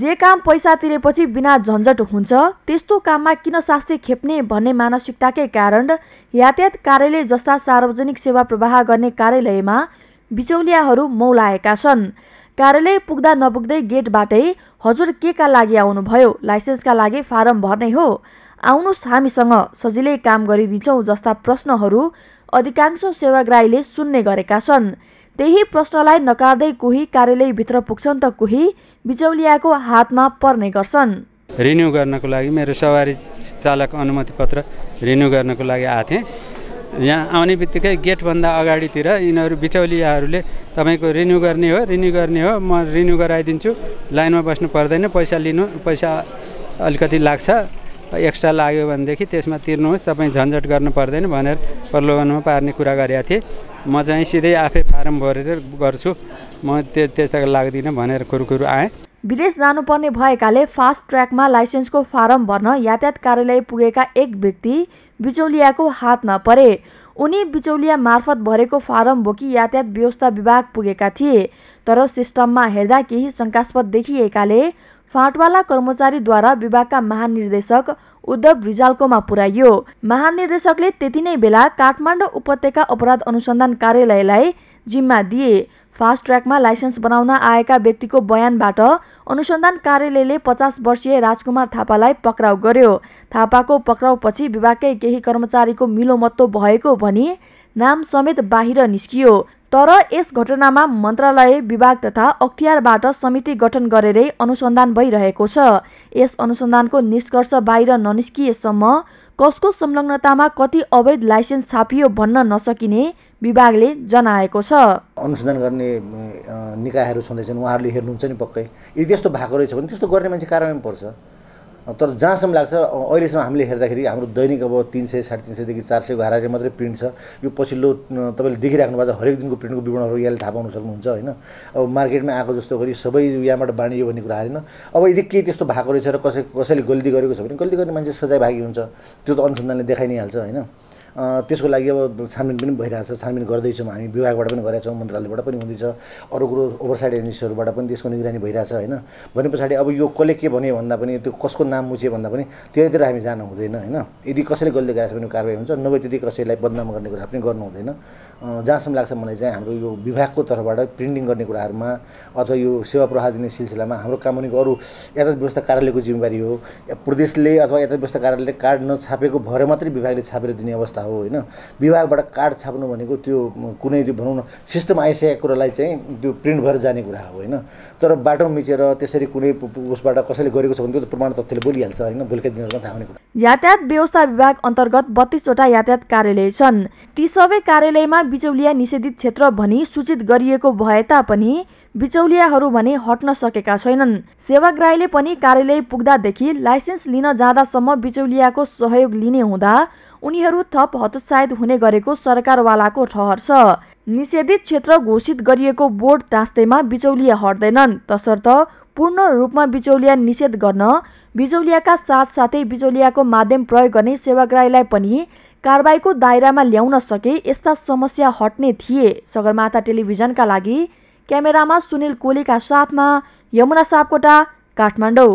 जे काम पैसा तिरेपछि बिना झन्झट हुन्छ त्यस्तो काममा किन शास्ति खेप्ने भन्ने मानसिकताकै कारण यातायात कार्यालय जस्ता सार्वजनिक सेवा प्रवाह गर्ने कार्यालयमा बिचौलियाहरू मौलाएका छन् कार्यालय पुग्दा नपुग्दै गेटबाटै हजुर के का लागि आउनुभयो लाइसेन्सका लागि फारम भर्ने हो आउनुहोस् हामीसँग सजिलै काम गरिदिन्छौँ जस्ता प्रश्नहरू अधिकांश सेवाग्राहीले सुन्ने गरेका छन् त्यही प्रश्नलाई नकार्दै कोही कार्यालयभित्र पुग्छन् त कोही बिचौलियाको हातमा पर्ने गर्छन् रिन्यू गर्नको लागि मेरो सवारी चालक अनुमति पत्र रिन्यू गर्नको लागि आएको थिएँ यहाँ आउने बित्तिकै गेटभन्दा अगाडितिर यिनीहरू बिचौलियाहरूले तपाईँको रिन्यू गर्ने हो रिन्यू गर्ने हो म रिन्यू गराइदिन्छु लाइनमा बस्नु पर्दैन पैसा लिनु पैसा अलिकति लाग्छ एक्स्ट्रा लाग्यो भनेदेखि त्यसमा तिर्नुहोस् तपाईँ झन्झट गर्नु पर्दैन भनेर प्रलोभनमा पार्ने कुरा गरेका थिएँ म चाहिँ सिधै आफै फारम भरेर गर्छु म त्यो त्यस्ताको लाग्दिनँ भनेर कुरकुरु आएँ विदेश जानुपर्ने भएकाले फास्ट ट्र्याकमा लाइसेन्सको फारम भर्न यातायात कार्यालय पुगेका एक व्यक्ति बिचौलियाको हातमा परे उनी बिचौलिया मार्फत भरेको फारम बोकी यातायात व्यवस्था विभाग पुगेका थिए तर सिस्टममा हेर्दा केही शङ्कास्पद देखिएकाले फाटवाला कर्मचारीद्वारा विभागका महानिर्देशक उद्धव रिजालकोमा पुर्याइयो महानिर्देशकले त्यति नै बेला काठमाडौँ उपत्यका अपराध अनुसन्धान कार्यालयलाई जिम्मा दिए फास्ट ट्र्याकमा लाइसेन्स बनाउन आएका व्यक्तिको बयानबाट अनुसन्धान कार्यालयले पचास वर्षीय राजकुमार थापालाई पक्राउ गर्यो थापाको पक्राउपछि विभागकै केही कर्मचारीको मिलोमत्तो भएको भनी नाम समेत बाहिर निस्कियो तर यस घटनामा मन्त्रालय विभाग तथा अख्तियारबाट समिति गठन गरेरै अनुसन्धान भइरहेको छ यस अनुसन्धानको निष्कर्ष बाहिर ननिस्किएसम्म कसको संलग्नतामा कति अवैध लाइसेन्स छापियो भन्न नसकिने विभागले जनाएको छ अनुसन्धान गर्ने निकायहरू छँदैछन् उहाँहरूले हेर्नुहुन्छ नि पक्कै यदि त्यस्तो भएको रहेछ भने त्यस्तो गर्ने मान्छे कारणमा पर्छ तर जहाँसम्म लाग्छ अहिलेसम्म हामीले हेर्दाखेरि हाम्रो दैनिक अब तिन सय साढे तिन सयदेखि चार सयको हारेर मात्रै प्रिन्ट छ यो पछिल्लो तपाईँले देखिराख्नु भएको छ हरेक दिनको प्रिन्टको विवरणहरू यहाँले थाहा पाउन सक्नुहुन्छ होइन अब मार्केटमा आएको जस्तो गरी सबै यहाँबाट बाँडियो भन्ने कुरा हारेन अब यदि केही त्यस्तो भएको रहेछ र कसै कसैले गल्ती गरेको छ भने गल्ती गर्ने मान्छे सजाय भागी हुन्छ त्यो त अनुसन्धानले देखाइ नै हाल्छ होइन त्यसको लागि अब छानबिन पनि भइरहेछ छानबिन गर्दैछौँ हामी विभागबाट पनि गरेका छौँ मन्त्रालयबाट पनि हुँदैछ अरू कुरो ओभरसाइड एजेन्सीहरूबाट पनि त्यसको निगरानी भइरहेछ होइन भने पछाडि अब यो कसले के भन्यो भन्दा पनि त्यो कसको नाम मुछ्यो भन्दा पनि त्यतातिर हामी जानु हुँदैन होइन यदि कसैले गल्ती गराएको छ भने कारवाही हुन्छ नभए त्यति कसैलाई बदनाम गर्ने कुरा पनि गर्नु हुँदैन जहाँसम्म लाग्छ मलाई चाहिँ हाम्रो यो विभागको तर्फबाट प्रिन्टिङ गर्ने कुराहरूमा अथवा यो सेवा प्रवाह दिने सिलसिलामा हाम्रो भनेको अरू यातायात व्यवस्था कार्यालयको जिम्मेवारी हो प्रदेशले अथवा यातायात व्यवस्था कार्यालयले कार्ड नछापेको भएर मात्रै विभागले छापेर दिने अवस्था अवस्था हो होइन विभागबाट कार्ड छाप्नु भनेको त्यो कुनै त्यो भनौँ न सिस्टम आइसकेको कुरालाई चाहिँ त्यो प्रिन्ट भएर जाने कुरा हो होइन तर बाटो मिचेर त्यसरी कुनै उसबाट कसैले गरेको छ भनेको त प्रमाण तथ्यले बोलिहाल्छ होइन भोलिका दिनहरूमा थाहा हुने कुरा यातायात व्यवस्था विभाग अन्तर्गत बत्तिसवटा यातायात कार्यालय छन् ती सबै कार्यालयमा बिचौलिया निषेधित क्षेत्र भनी सूचित गरिएको भए तापनि बिचौलियाहरू भने हट्न सकेका छैनन् सेवाग्राहीले पनि कार्यालय पुग्दादेखि लाइसेन्स लिन जाँदासम्म बिचौलियाको सहयोग लिने हुँदा उनीहरू थप हतोत्साहित हुने गरेको सरकारवालाको ठहर छ निषेधित क्षेत्र घोषित गरिएको बोर्ड टाँस्दैमा बिचौलिया हट्दैनन् तसर्थ पूर्ण रूपमा बिचौलिया निषेध गर्न बिचौलियाका साथसाथै बिचौलियाको माध्यम प्रयोग गर्ने सेवाग्राहीलाई पनि कारबाहीको दायरामा ल्याउन सके यस्ता समस्या हट्ने थिए सगरमाथा टेलिभिजनका लागि क्यामेरामा सुनिल कोलीका साथमा यमुना सापकोटा काठमाडौँ